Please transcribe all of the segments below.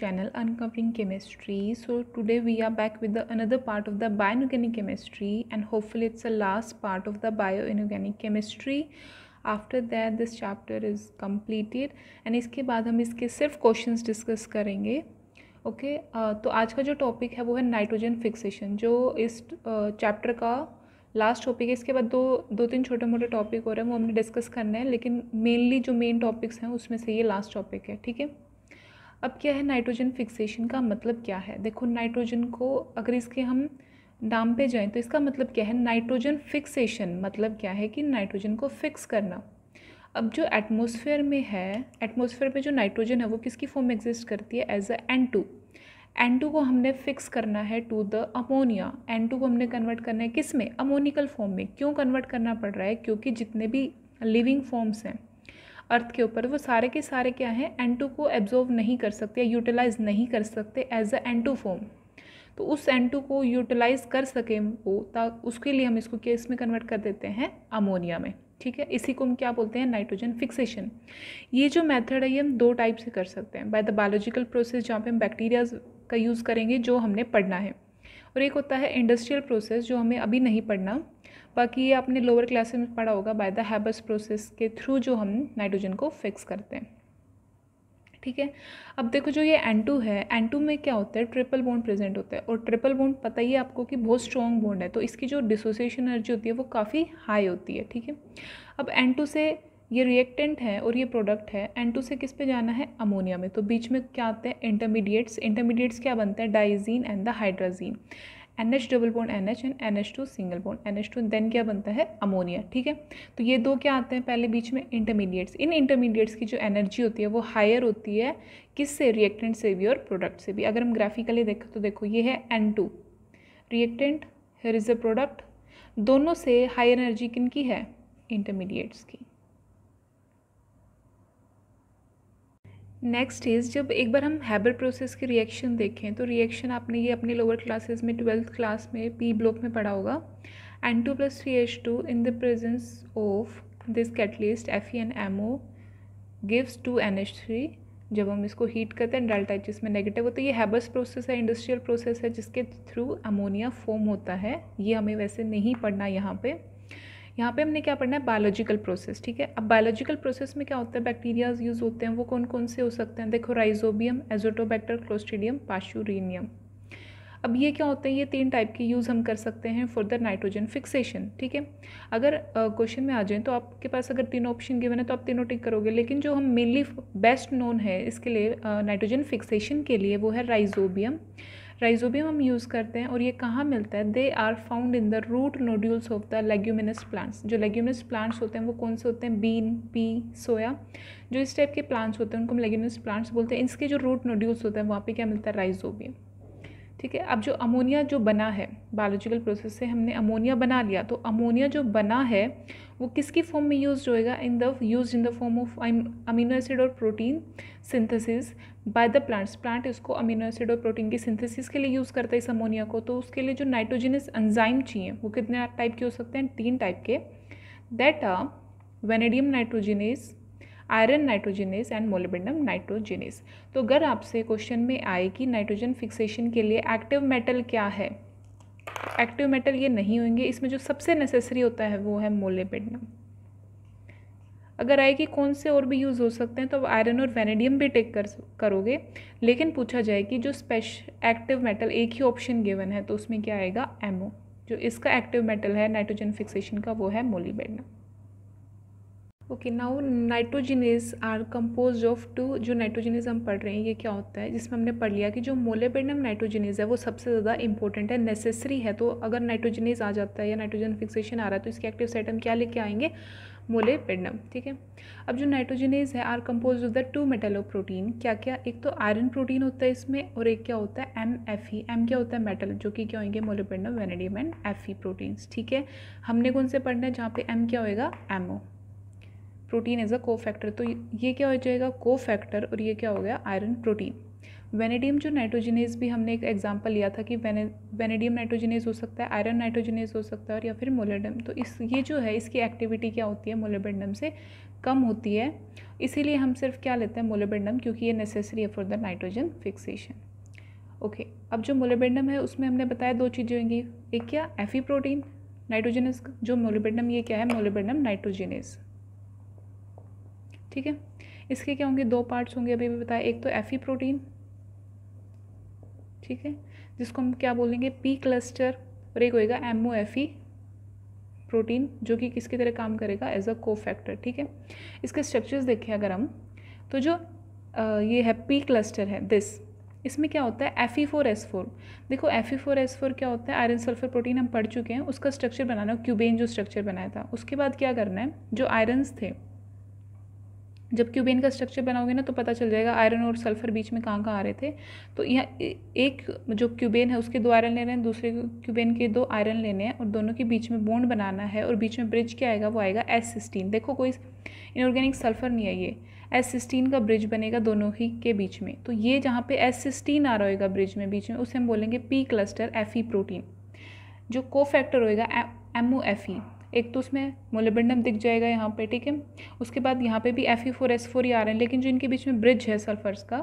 channel uncovering chemistry so today we are back with the another part of the bioinorganic chemistry and hopefully it's the last part of the bioinorganic chemistry after that this chapter is completed and iske baad hum iske sirf questions discuss karenge okay? uh, तो आज का जो topic है वो है nitrogen fixation जो इस chapter uh, का लास्ट टॉपिक है इसके बाद दो दो तीन छोटे मोटे टॉपिक हो रहे हैं वो हमने डिस्कस करने हैं लेकिन मेनली जो मेन टॉपिक्स हैं उसमें से ये लास्ट टॉपिक है ठीक है अब क्या है नाइट्रोजन फिक्सेशन का मतलब क्या है देखो नाइट्रोजन को अगर इसके हम नाम पे जाएं तो इसका मतलब क्या है नाइट्रोजन फिक्सेशन मतलब क्या है कि नाइट्रोजन को फिक्स करना अब जो एटमोसफेयर में है एटमोसफेयर में जो नाइट्रोजन है वो किसकी फॉर्म में एग्जिस्ट करती है as a N two N two को हमने फिक्स करना है to the ammonia N two को हमने कन्वर्ट करना है किस में अमोनिकल फॉर्म में क्यों कन्वर्ट करना पड़ रहा है क्योंकि जितने भी लिविंग फॉर्म्स हैं अर्थ के ऊपर वो सारे के सारे क्या हैं एन टू को एब्जॉर्व नहीं कर सकते या यूटिलाइज नहीं कर सकते as a N two form तो उस एन टू को यूटिलाइज कर सकें वो ता उसके लिए हम इसको केस में कन्वर्ट कर देते हैं अमोनिया में ठीक है इसी को हम क्या बोलते हैं नाइट्रोजन फिक्सेशन ये जो मेथड है ये हम दो टाइप से कर सकते हैं बाय द बायोलॉजिकल प्रोसेस जहाँ पे हम बैक्टीरियाज का यूज़ करेंगे जो हमने पढ़ना है और एक होता है इंडस्ट्रियल प्रोसेस जो हमें अभी नहीं पढ़ना बाकी ये आपने लोअर क्लासेस में पढ़ा होगा बाय द हैबस प्रोसेस के थ्रू जो हम नाइट्रोजन को फिक्स करते हैं ठीक है अब देखो जो ये एन टू है एन टू में क्या होता है ट्रिपल बोन्ड प्रेजेंट होता है और ट्रिपल बोन्ड पता ही है आपको कि बहुत स्ट्रॉन्ग बोन्ड है तो इसकी जो डिसोसिएशन एनर्जी होती है वो काफ़ी हाई होती है ठीक है अब एन टू से ये रिएक्टेंट है और ये प्रोडक्ट है एन टू से किस पे जाना है अमोनिया में तो बीच में क्या आते हैं इंटरमीडिएट्स इंटरमीडिएट्स क्या बनते हैं diazene and the hydrazine N H double bond N H and N H two single bond N H two then क्या बनता है अमोनिया ठीक है तो ये दो क्या आते हैं पहले बीच में इंटरमीडिएट्स इन इंटरमीडिएट्स की जो एनर्जी होती है वो हायर होती है किस से रिएक्टेंट से भी और प्रोडक्ट से भी अगर हम ग्राफिकली देखें तो देखो ये है N two reactant here is a product दोनों से हायर एनर्जी किन की है इंटरमीडिएट्स की नेक्स्ट इज़ जब एक बार हम हैबर प्रोसेस के रिएक्शन देखें तो रिएक्शन आपने ये अपने लोअर क्लासेस में ट्वेल्थ क्लास में पी ब्लॉक में पढ़ा होगा N two plus three H two in the presence of this catalyst F E N M O gives two N H three जब हम इसको हीट करते हैं डेल्टा एच इसमें नेगेटिव होता है ये हैबर्स प्रोसेस है इंडस्ट्रियल प्रोसेस है जिसके थ्रू अमोनिया फॉर्म होता है ये हमें वैसे नहीं पढ़ना यहाँ पर यहाँ पे हमने क्या पढ़ना है बायोलॉजिकल प्रोसेस ठीक है अब बायोलॉजिकल प्रोसेस में क्या होता है बैक्टीरियाज यूज़ होते हैं वो कौन कौन से हो सकते हैं देखो राइजोबियम एजोटोबैक्टर क्लोस्ट्रीडियम पाशुरीनियम अब ये क्या होते हैं ये तीन टाइप के यूज़ हम कर सकते हैं फॉर द नाइट्रोजन फिक्सेशन ठीक है अगर क्वेश्चन में आ जाए तो आपके पास अगर तीनों ऑप्शन गिवन है तो आप तीनों टिक करोगे लेकिन जो हम मेनली बेस्ट नोन है इसके लिए नाइट्रोजन फिक्सेशन के लिए वो है राइजोबियम राइजोबियम हम यूज़ करते हैं और ये कहाँ मिलता है they are found in the root nodules of the leguminous plants जो लेग्यूमिनस प्लांट्स होते हैं वो कौन से होते हैं बीन पी सोया जो इस टाइप के प्लांट्स होते हैं उनको हम लेग्यूमिनस प्लांट्स बोलते हैं इसके जो रूट नोड्यूल्स होते हैं वहाँ पर क्या मिलता है राइजोबियम ठीक है अब जो अमोनिया जो बना है बायोलॉजिकल प्रोसेस से हमने अमोनिया बना लिया तो अमोनिया जो बना है वो किसकी फॉर्म में यूज होएगा in the use in the form of amino acid और protein synthesis by the plants plant इसको अमीनो एसिड और प्रोटीन की सिंथेसिस के लिए यूज़ करता है इस अमोनिया को तो उसके लिए जो नाइट्रोजिनस एंजाइम चाहिए वो कितने टाइप के हो सकते हैं तीन टाइप के that are vanadium nitrogenase iron nitrogenase and molybdenum nitrogenase तो अगर आपसे क्वेश्चन में आए कि नाइट्रोजन फिक्सेशन के लिए एक्टिव मेटल क्या है एक्टिव मेटल ये नहीं होंगे इसमें जो सबसे नेसेसरी होता है वो है मोलेबेडनम अगर आए कि कौन से और भी यूज़ हो सकते हैं तो आयरन और वेनेडियम भी टेक कर करोगे लेकिन पूछा जाए कि जो स्पेश एक्टिव मेटल एक ही ऑप्शन गिवन है तो उसमें क्या आएगा एमओ जो इसका एक्टिव मेटल है नाइट्रोजन फिक्सेशन का वो है molybdenum okay now nitrogenase are compose of two जो नाइट्रोजिनेस हम पढ़ रहे हैं ये क्या होता है जिसमें हमने पढ़ लिया कि जो मोलेबेडम नाइट्रोजिनेस है वो सबसे ज़्यादा इंपॉर्टेंट है नेसेसरी है तो अगर नाइट्रोजिनेस आ जाता है या नाइट्रोजन फिक्सेशन आ रहा है तो इसके एक्टिव साइट हम क्या लेके आएंगे मोलेपेडम ठीक है अब जो नाइट्रोजिनेज है are compose of the two metalloprotein क्या क्या एक तो आयरन प्रोटीन होता है इसमें और एक क्या होता है एम एफ ई एम क्या होता है मेटल जो कि क्या होंगे molybdenum vanadium and F E proteins ठीक है हमने कौन से पढ़ना है जहाँ पे एम क्या होएगा एमओ प्रोटीन एज अ को फैक्टर तो ये क्या हो जाएगा को फैक्टर और ये क्या हो गया आयरन प्रोटीन वेनेडियम जो नाइट्रोजिनेज भी हमने एक एग्जाम्पल लिया था कि वेनेडियम नाइट्रोजिनेज हो सकता है आयरन नाइट्रोजिनेज हो सकता है और या फिर मोलेडम तो इस ये जो है इसकी एक्टिविटी क्या होती है मोलेबेंडम से कम होती है इसीलिए हम सिर्फ क्या लेते हैं मोलेबेंडम क्योंकि ये नेसेसरी है for the nitrogen fixation okay अब जो मोलेबेंडम है उसमें हमने बताया दो चीज़ें होंगी एक क्या एफी प्रोटीन नाइट्रोजिनस जो मोलेबेंडम ये क्या है मोलेबेंडम नाइट्रोजिनेज ठीक है इसके क्या होंगे दो पार्ट्स होंगे अभी भी बताया एक तो ई प्रोटीन ठीक है जिसको हम क्या बोलेंगे पी क्लस्टर और एक होएगा एफ ई प्रोटीन जो कि किसकी तरह काम करेगा एज अ को फैक्टर ठीक है इसके स्ट्रक्चर्स देखें अगर हम तो जो आ, ये है पी क्लस्टर है दिस इसमें क्या होता है F E four S four देखो F E four S four क्या होता है आयरन सल्फर प्रोटीन हम पढ़ चुके हैं उसका स्ट्रक्चर बनाना क्यूबेन जो स्ट्रक्चर बनाया था उसके बाद क्या करना है जो आयरन्स थे जब क्यूबेन का स्ट्रक्चर बनाओगे ना तो पता चल जाएगा आयरन और सल्फर बीच में कहाँ कहाँ आ रहे थे तो यहाँ एक जो क्यूबेन है उसके दो आयरन लेने हैं दूसरे क्यूबेन के दो आयरन लेने हैं और दोनों के बीच में बॉन्ड बनाना है और बीच में ब्रिज क्या आएगा वो आएगा एस सिस्टीन देखो कोई इनऑर्गेनिक सल्फर नहीं है ये एस सिस्टीन का ब्रिज बनेगा दोनों ही के बीच में तो ये जहाँ पे एस सिस्टीन आ रहा होगा ब्रिज में बीच में उसे हम बोलेंगे P cluster F E protein जो को फैक्टर होएगा एम ओ एफ ई एक तो उसमें मोलेबेंडम दिख जाएगा यहाँ पे ठीक है उसके बाद यहाँ पे भी F E four S four ही आ रहे हैं लेकिन जो इनके बीच में ब्रिज है सल्फ़र्स का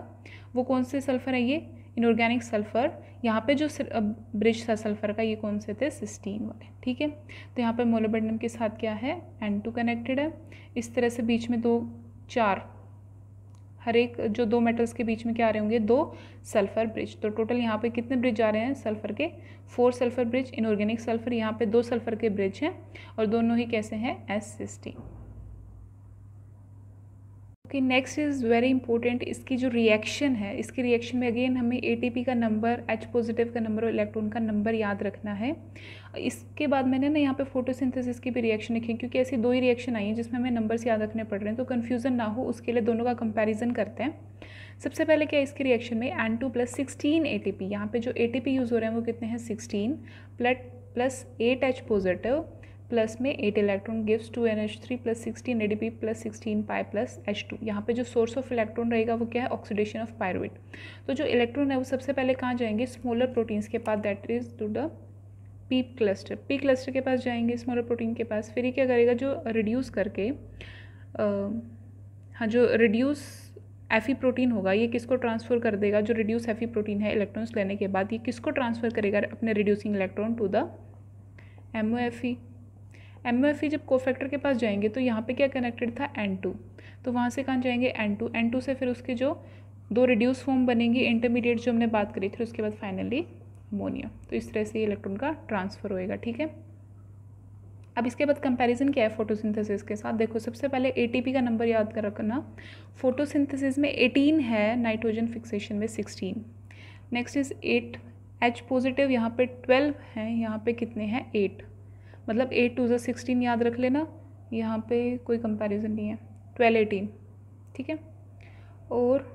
वो कौन से सल्फ़र है ये इनऑर्गेनिक सल्फ़र यहाँ पे जो ब्रिज था सल्फ़र का ये कौन से थे सिस्टीन वाले ठीक है तो यहाँ पे मोलेबेंडम के साथ क्या है एन टू कनेक्टेड है इस तरह से बीच में दो चार हर एक जो दो मेटल्स के बीच में क्या आ रहे होंगे दो सल्फर ब्रिज तो टोटल यहाँ पे कितने ब्रिज आ रहे हैं सल्फर के four sulphur bridge inorganic sulphur यहाँ पे दो सल्फर के ब्रिज हैं और दोनों ही कैसे हैं S cysteine okay next is very important इसकी जो रिएक्शन है इसके रिएक्शन में अगेन हमें ए का नंबर एच पॉजिटिव का नंबर और इलेक्ट्रॉन का नंबर याद रखना है इसके बाद मैंने ना यहाँ पे फोटोसिंथेसिस की भी रिएक्शन लिखी क्योंकि ऐसी दो ही रिएक्शन आई हैं जिसमें हमें नंबर्स याद रखने पड़ रहे हैं तो कन्फ्यूज़न ना हो उसके लिए दोनों का कंपेरिजन करते हैं सबसे पहले क्या इसके रिएक्शन में N two plus sixteen A T P यहाँ पर जो ए टी पी यूज़ हो रहे हैं वो कितने हैं sixteen plus plus eight H positive plus में eight electron gives two N H three plus sixteen A D P plus sixteen pi plus H two यहाँ पे जो सोर्स ऑफ इलेक्ट्रॉन रहेगा वो क्या है ऑक्सीडेशन ऑफ पायरोइड तो जो इलेक्ट्रॉन है वो सबसे पहले कहाँ जाएंगे स्मॉलर प्रोटीन्स के पास that is to the P cluster P cluster के पास जाएंगे स्मॉलर प्रोटीन के पास फिर ये क्या करेगा जो रिड्यूस करके हाँ जो रिड्यूस एफी प्रोटीन होगा ये किसको ट्रांसफ़र कर देगा जो रिड्यूस एफी प्रोटीन है इलेक्ट्रॉन्स लेने के बाद ये किसको ट्रांसफ़र करेगा अपने reducing electron to the MO F E M F E जब कोफैक्टर के पास जाएंगे तो यहाँ पे क्या कनेक्टेड था एन टू तो वहाँ से कहाँ जाएंगे एन टू एन टू से फिर उसके जो दो रिड्यूस फॉर्म बनेंगी इंटरमीडिएट जो हमने बात करी थी उसके बाद फाइनली अमोनिया तो इस तरह से इलेक्ट्रॉन का ट्रांसफ़र होएगा ठीक है अब इसके बाद कंपैरिजन क्या है फोटोसिंथेसिस के साथ देखो सबसे पहले एटीपी का नंबर याद कर रखना फोटोसिंथेसिस में एटीन है नाइट्रोजन फिक्सेशन में sixteen next is eight H positive यहाँ पे ट्वेल्व हैं यहाँ पे कितने हैं एट मतलब एट टू ज़ा सिक्सटीन याद रख लेना यहाँ पे कोई कंपैरिजन नहीं है ट्वेल्व एटीन ठीक है और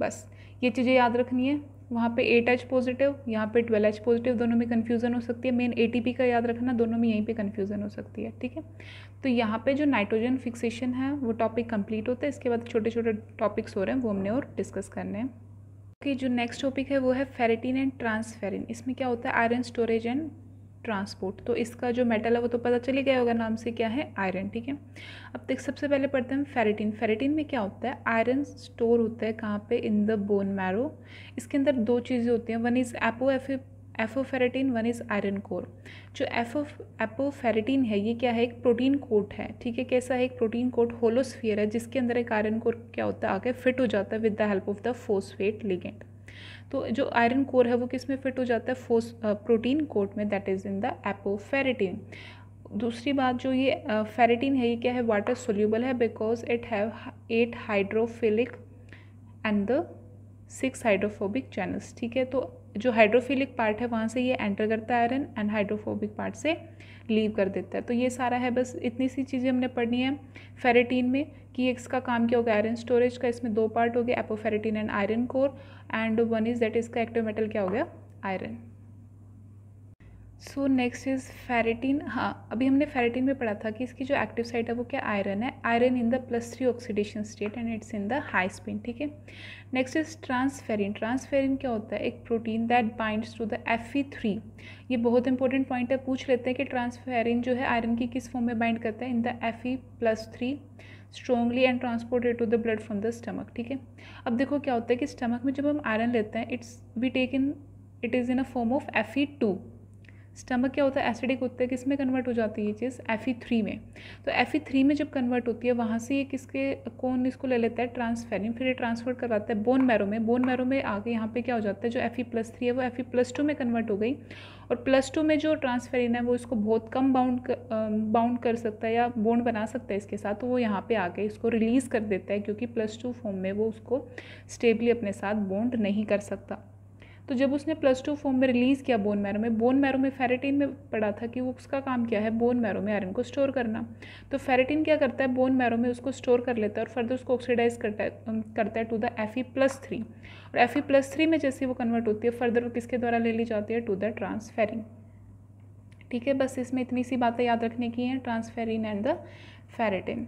बस ये चीज़ें याद रखनी है वहाँ पे एट एच पॉजिटिव यहाँ पे ट्वेल्व एच पॉजिटिव दोनों में कन्फ्यूज़न हो सकती है मेन ए का याद रखना दोनों में यहीं पे कन्फ्यूज़न हो सकती है ठीक है तो यहाँ पे जो नाइट्रोजन फिक्सेशन है वो टॉपिक कंप्लीट होता है इसके बाद छोटे छोटे टॉपिक्स हो रहे हैं वो हमने और डिस्कस करने हैं ओके okay, जो नेक्स्ट टॉपिक है वो है फेरेटिन एंड ट्रांसफेरिन इसमें क्या होता है आयरन स्टोरेज एंड ट्रांसपोर्ट तो इसका जो मेटल है वो तो पता चल ही गया होगा नाम से क्या है आयरन ठीक है अब तक सबसे पहले पढ़ते हैं फेरेटिन फेरेटिन में क्या होता है आयरन स्टोर होता है कहाँ पे इन द बोन मैरो इसके अंदर दो चीज़ें होती हैं one is apo F apoferritin one is iron core जो एफो एपोफेरेटिन है ये क्या है एक प्रोटीन कोट है ठीक है कैसा है एक प्रोटीन कोट होलोस्फियर है जिसके अंदर एक आयरन कोर क्या होता है आगे फिट हो जाता है with the help of the phosphate ligand तो जो आयरन कोर है वो किस में फिट हो जाता है फोस प्रोटीन कोट में that is in the apoferritin दूसरी बात जो ये फेरेटिन है ये क्या है वाटर सोल्यूबल है because it have eight hydrophilic and the six hydrophobic channels ठीक है तो जो हाइड्रोफिलिक पार्ट है वहाँ से ये एंटर करता है आयरन एंड हाइड्रोफोबिक पार्ट से लीव कर देता है तो ये सारा है बस इतनी सी चीज़ें हमने पढ़नी है फेरेटीन में की एक्स का काम क्या होगा आयरन स्टोरेज का इसमें दो पार्ट हो गया apoferritin and iron core and one is that इसका एक्टिव मेटल क्या हो गया iron so next is ferritin हाँ अभी हमने फेरेटिन में पढ़ा था कि इसकी जो एक्टिव साइट है वो क्या आयरन है iron in the plus three oxidation state and it's in the high spin ठीक है नेक्स्ट इज ट्रांसफेरिन ट्रांसफेरिन क्या होता है एक protein that binds to the F E three ये बहुत इंपॉर्टेंट पॉइंट है पूछ लेते हैं कि ट्रांसफेरिन जो है आयरन की किस फॉर्म में बाइंड करता है in the F E plus three strongly and transported to the blood from the stomach ठीक है अब देखो क्या होता है कि स्टमक में जब हम आयरन लेते हैं it's we take in it is in a form of F E two stomach क्या होता है एसिडिक होता है किस में कन्वर्ट हो जाती है ये चीज़ एफ ई थ्री में तो एफ ई थ्री में जब कन्वर्ट होती है वहाँ से ये किसके कौन इसको ले लेता है ट्रांसफेरिन फिर ये ट्रांसफर करवाता है बोन मैरो में बोन मैरो में आगे यहाँ पे क्या हो जाता है जो एफ ई प्लस थ्री है वो एफ ई प्लस टू में कन्वर्ट हो गई और प्लस टू में जो ट्रांसफेरिन है वो इसको बहुत कम बाउंड बाउंड कर सकता है या बोन बना सकता है इसके साथ तो वो यहाँ पे आके इसको रिलीज़ कर देता है क्योंकि प्लस टू फॉर्म में वो उसको स्टेबली अपने साथ बॉन्ड नहीं कर सकता तो जब उसने प्लस टू फॉर्म में रिलीज़ किया बोन मैरो में बोन मैरो में फेरेटिन में पड़ा था कि वो उसका काम क्या है बोन मैरो में आयरन को स्टोर करना तो फेरेटिन क्या करता है बोन मैरो में उसको स्टोर कर लेता है और फर्दर उसको ऑक्सीडाइज करता है um, करता है to the F E plus three और एफ ई प्लस थ्री में जैसे वो कन्वर्ट होती है फर्दर वो किसके द्वारा ले ली जाती है टू द ट्रांसफेरिन ठीक है बस इसमें इतनी सी बातें याद रखने की हैं ट्रांसफेरिन एंड द फेरेटिन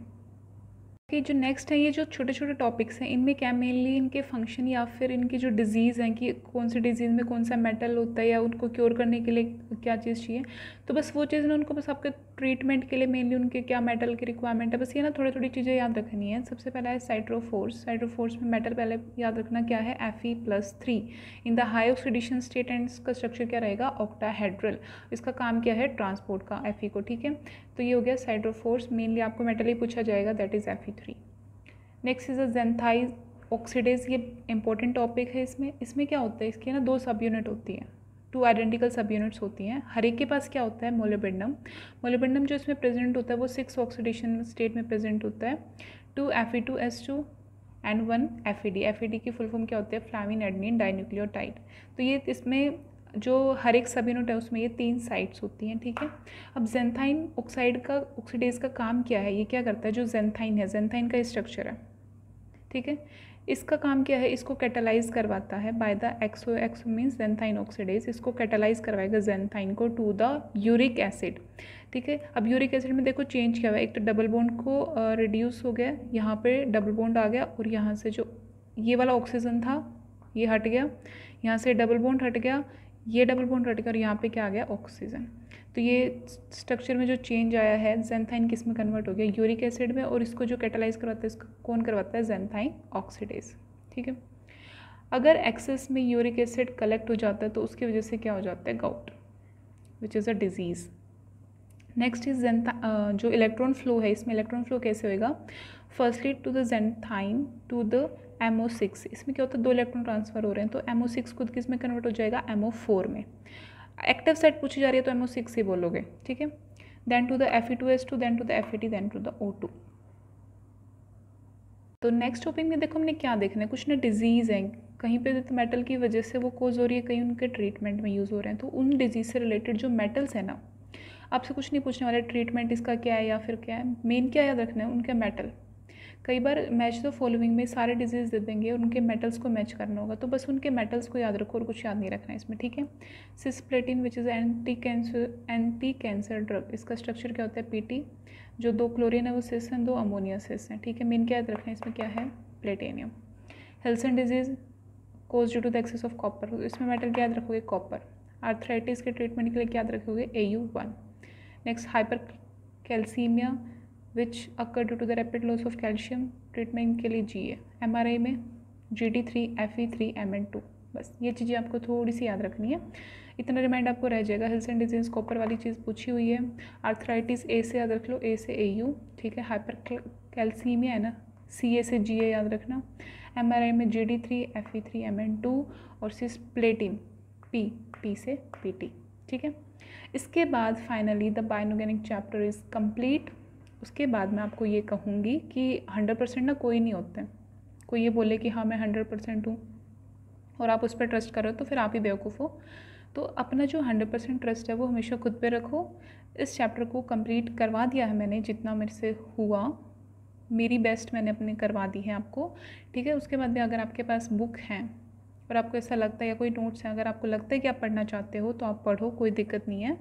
कि जो नेक्स्ट है ये जो छोटे छोटे टॉपिक्स हैं इनमें क्या मेनली इनके फंक्शन या फिर इनकी जो डिजीज़ हैं कि कौन सी डिजीज़ में कौन सा मेटल होता है या उनको क्योर करने के लिए क्या चीज़ चाहिए तो बस वो चीज़ ना उनको बस आपके ट्रीटमेंट के लिए मेनली उनके क्या मेटल की रिक्वायरमेंट है बस ये ना थोड़ी थोड़ी चीज़ें याद रखनी है सबसे पहला है साइट्रोफोर्स साइट्रोफोर्स में मेटल पहले याद रखना क्या है F E plus three in the high oxidation state and इसका स्ट्रक्चर क्या रहेगा ऑक्टाहेड्रल इसका काम क्या है ट्रांसपोर्ट का एफ ई को ठीक है तो ये हो गया साइड्रोफोर्स मेनली आपको मेटल ही पूछा जाएगा that is F three next is a xanthine oxidase ये इंपॉर्टेंट टॉपिक है इसमें इसमें क्या होता है इसकी ना दो सब यूनिट होती है टू आइडेंटिकल सब यूनिट्स होती हैं हर एक के पास क्या होता है मोलिबिडनम मोलिबिडनम जो इसमें प्रेजेंट होता है वो सिक्स ऑक्सीडेशन स्टेट में प्रेजेंट होता है two F E two S two and one F E D F E D की फुल फॉर्म क्या होती है फ्लाविन एडनिन डाइन्यूक्लियोटाइड तो ये इसमें जो हर एक सब यूनिट है उसमें ये तीन साइड्स होती हैं ठीक है अब जेंथाइन ऑक्साइड का ऑक्सीडेज का काम क्या है ये क्या करता है जो जेंथाइन है जेंथाइन का स्ट्रक्चर है ठीक है इसका काम क्या है इसको कैटलाइज करवाता है by the XO XO means xanthine oxidase इसको कैटलाइज करवाएगा जेंथाइन को टू द यूरिक एसिड ठीक है अब यूरिक एसिड में देखो चेंज क्या हुआ एक तो डबल बोंड को रिड्यूस हो गया यहाँ पर डबल बोंड आ गया और यहाँ से जो ये वाला ऑक्सीजन था ये हट गया यहाँ से डबल बोंड हट गया ये डबल बॉन्ड रट और यहाँ पे क्या आ गया ऑक्सीजन तो ये स्ट्रक्चर में जो चेंज आया है जेंथाइन किस में कन्वर्ट हो गया यूरिक एसिड में और इसको जो कैटलाइज करवाता है इसको कौन करवाता है जेंथाइन ऑक्सीडेज ठीक है अगर एक्सेस में यूरिक एसिड कलेक्ट हो जाता है तो उसकी वजह से क्या हो जाता है gout which is a disease next is xanthine जो इलेक्ट्रॉन फ्लो है इसमें इलेक्ट्रॉन फ्लो कैसे होएगा firstly to the xanthine to the M O six इसमें क्या होता है दो इलेक्ट्रॉन ट्रांसफर हो रहे हैं तो एम ओ सिक्स खुद किस में कन्वर्ट हो जाएगा एम ओ फोर में एक्टिव सेट पूछी जा रही है तो एम ओ सिक्स ही बोलोगे ठीक है then to the F E two S two then to the F E T then to the O two तो नेक्स्ट टॉपिक में देखो हमने क्या देखना है कुछ ना डिजीज़ हैं कहीं पे मेटल तो की वजह से वो कोज हो रही है कहीं उनके ट्रीटमेंट में यूज़ हो रहे हैं तो उन डिजीज़ से रिलेटेड जो मेटल्स हैं ना आपसे कुछ नहीं पूछने वाला ट्रीटमेंट इसका क्या है या फिर क्या है मेन क्या याद रखना है उनके मेटल कई बार मैच तो फॉलोइंग में सारे डिजीज़ दे देंगे और उनके मेटल्स को मैच करना होगा तो बस उनके मेटल्स को याद रखो और कुछ याद नहीं रखना है इसमें ठीक है platin which is anti cancer anti cancer drug इसका स्ट्रक्चर क्या होता है पीटी जो दो क्लोरिन है वो सिस हैं दो अमोनिया सिस हैं ठीक है मेन क्या याद रखना है इसमें क्या है platinum Wilson disease cause due to the excess of copper इसमें मेटल क्या याद रखोगे कॉपर आर्थराइटिस के ट्रीटमेंट के लिए क्या याद रखोगे A U one next hypercalcaemia which occur due to the rapid loss of calcium treatment के लिए G A M R I में G D three F E three M N two बस ये चीज़ें आपको थोड़ी सी याद रखनी है इतना रिमाइंड आपको रह जाएगा हिल्स एंड डिजीज कॉपर वाली चीज़ पूछी हुई है आर्थराइटिस ए से याद रख लो ए से ए यू ठीक है हाइपर कैल्सीमिया है ना सी ए से जी ए याद रखना एम आर आई में G D three F E three M N two और सिस प्लेटिन पी पी से पी टी ठीक है इसके बाद finally the biogenic chapter is complete उसके बाद मैं आपको ये कहूँगी कि हंड्रेड परसेंट ना कोई नहीं होता है कोई ये बोले कि हाँ मैं हंड्रेड परसेंट हूँ और आप उस पर ट्रस्ट करो तो फिर आप ही बेवकूफ़ हो तो अपना जो हंड्रेड परसेंट ट्रस्ट है वो हमेशा खुद पे रखो इस चैप्टर को कंप्लीट करवा दिया है मैंने जितना मेरे से हुआ मेरी बेस्ट मैंने अपने करवा दी है आपको ठीक है उसके बाद भी अगर आपके पास बुक हैं और आपको ऐसा लगता है या कोई नोट्स हैं अगर आपको लगता है कि आप पढ़ना चाहते हो तो आप पढ़ो कोई दिक्कत नहीं है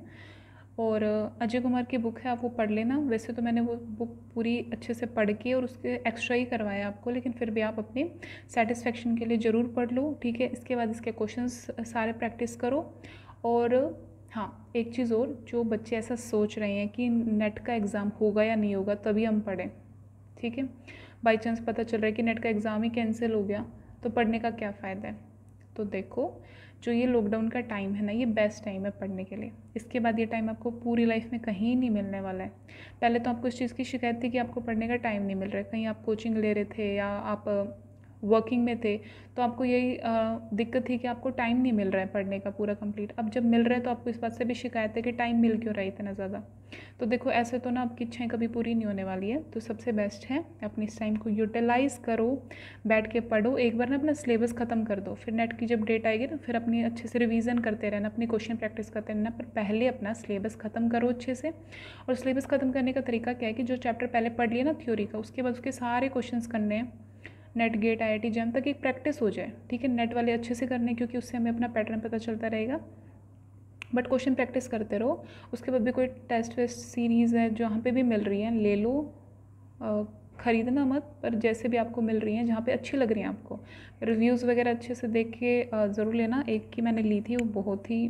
और अजय कुमार की बुक है आप वो पढ़ लेना वैसे तो मैंने वो बुक पूरी अच्छे से पढ़ के और उसके एक्स्ट्रा ही करवाया आपको लेकिन फिर भी आप अपने सेटिस्फेक्शन के लिए ज़रूर पढ़ लो ठीक है इसके बाद इसके क्वेश्चन सारे प्रैक्टिस करो और हाँ एक चीज़ और जो बच्चे ऐसा सोच रहे हैं कि नेट का एग्ज़ाम होगा या नहीं होगा तभी हम पढ़ें ठीक है बाई चांस पता चल रहा है कि नेट का एग्ज़ाम ही कैंसिल हो गया तो पढ़ने का क्या फ़ायदा है तो देखो जो ये लॉकडाउन का टाइम है ना ये बेस्ट टाइम है पढ़ने के लिए इसके बाद ये टाइम आपको पूरी लाइफ में कहीं नहीं मिलने वाला है पहले तो आपको इस चीज़ की शिकायत थी कि आपको पढ़ने का टाइम नहीं मिल रहा है कहीं आप कोचिंग ले रहे थे या आप वर्किंग में थे तो आपको यही दिक्कत थी कि आपको टाइम नहीं मिल रहा है पढ़ने का पूरा कंप्लीट अब जब मिल रहा है तो आपको इस बात से भी शिकायत है कि टाइम मिल क्यों रहा है इतना ज़्यादा तो देखो ऐसे तो ना आपकी इच्छाएँ कभी पूरी नहीं होने वाली है तो सबसे बेस्ट है अपने इस टाइम को यूटिलाइज़ करो बैठ के पढ़ो एक बार ना अपना सिलेबस ख़त्म कर दो फिर नेट की जब डेट आएगी ना तो फिर अपनी अच्छे से रिविज़न करते रहना अपनी क्वेश्चन प्रैक्टिस करते रहना पर पहले अपना सिलेबस ख़त्म करो अच्छे से और सिलेबस ख़त्म करने का तरीका क्या है कि जो चैप्टर पहले पढ़ लिया ना थ्योरी का उसके बाद उसके सारे क्वेश्चन करने हैं NET GATE I I JAM तक एक प्रैक्टिस हो जाए ठीक है नेट वाले अच्छे से करने क्योंकि उससे हमें अपना पैटर्न पता चलता रहेगा बट क्वेश्चन प्रैक्टिस करते रहो उसके बाद भी कोई टेस्ट वेस्ट सीरीज़ है जहाँ पे भी मिल रही है ले लो ख़रीदना मत पर जैसे भी आपको मिल रही हैं जहाँ पे अच्छी लग रही हैं आपको रिव्यूज़ वगैरह अच्छे से देख के ज़रूर लेना एक की मैंने ली थी वो बहुत ही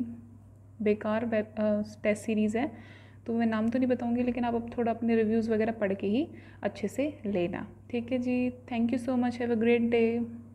बेकार टेस्ट सीरीज़ है तो मैं नाम तो नहीं बताऊँगी लेकिन आप अब थोड़ा अपने रिव्यूज़ वगैरह पढ़ के ही अच्छे से लेना ठीक है जी thank you so much have a great day